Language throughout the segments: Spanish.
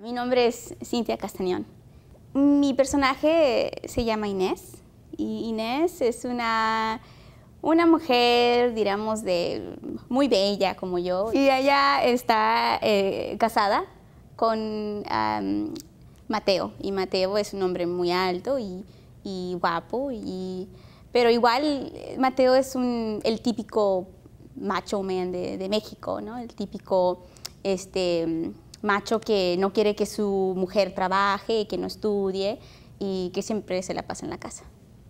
Mi nombre es Cintia Castañón. Mi personaje se llama Inés y Inés es una, una mujer, diríamos, de, muy bella como yo. Y ella está eh, casada con Mateo y Mateo es un hombre muy alto y, guapo, y, pero igual Mateo es el típico macho man de, de México, ¿no? el típico... Este, macho que no quiere que su mujer trabaje, que no estudie y que siempre se la pasa en la casa.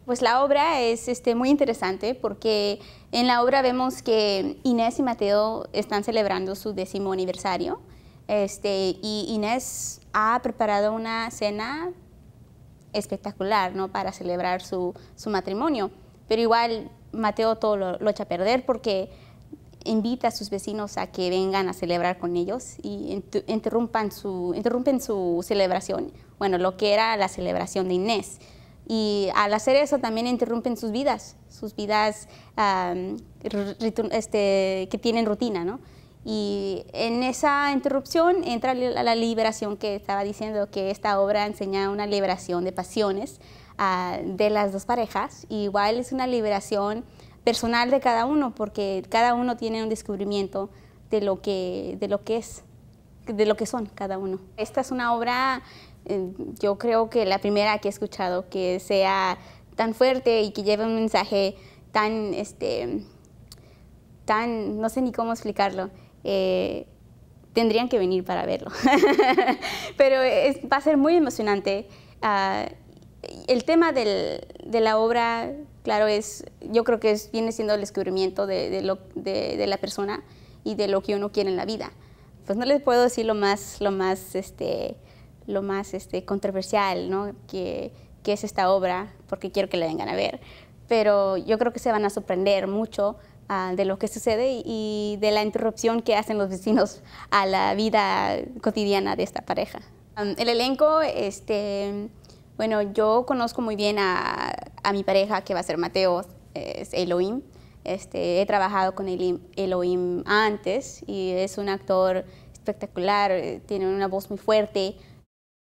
Pues la obra es este, muy interesante porque en la obra vemos que Inés y Mateo están celebrando su décimo aniversario este, y Inés ha preparado una cena espectacular para celebrar su, matrimonio. Pero igual Mateo todo lo echa a perder porque invita a sus vecinos a que vengan a celebrar con ellos y interrumpan su, interrumpen su celebración, bueno, lo que era la celebración de Inés. Y al hacer eso también interrumpen sus vidas, sus vidas este, que tienen rutina, ¿no? Y en esa interrupción entra la liberación que estaba diciendo, que esta obra enseña una liberación de pasiones ah, de las dos parejas. igual es una liberación personal de cada uno, porque cada uno tiene un descubrimiento de lo que, de lo que es, de lo que son cada uno. Esta es una obra, eh, yo creo que la primera que he escuchado que sea tan fuerte y que lleve un mensaje tan, este, tan, no sé ni cómo explicarlo. Eh, tendrían que venir para verlo. Pero va a ser muy emocionante. Ah, el tema del, de la obra, claro, es, yo creo que viene siendo el descubrimiento de, de, lo, de, la persona y de lo que uno quiere en la vida. Pues no les puedo decir lo más, lo más, este, lo más este, controversial ¿no? que, es esta obra, porque quiero que la vengan a ver. Pero yo creo que se van a sorprender mucho ah, de lo que sucede y, de la interrupción que hacen los vecinos a la vida cotidiana de esta pareja. el elenco este, bueno, yo conozco muy bien a, mi pareja que va a ser Mateo, es Elohim. Este, he trabajado con Elohim antes y es un actor espectacular, eh, tiene una voz muy fuerte,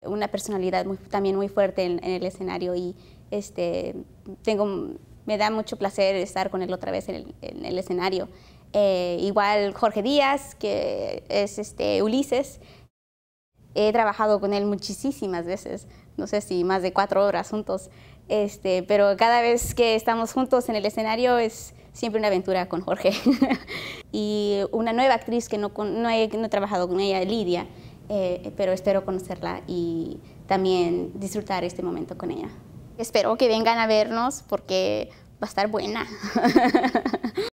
una personalidad también muy fuerte en, el escenario y este, tengo, me da mucho placer estar con él otra vez en el, escenario. Eh, igual Jorge Díaz, que es este, Ulises, he trabajado con él muchísimas veces no sé si más de cuatro horas juntos, este, pero cada vez que estamos juntos en el escenario es siempre una aventura con Jorge. y una nueva actriz que no, no, he, trabajado con ella, Lidia, eh, pero espero conocerla y también disfrutar este momento con ella. Espero que vengan a vernos porque va a estar buena.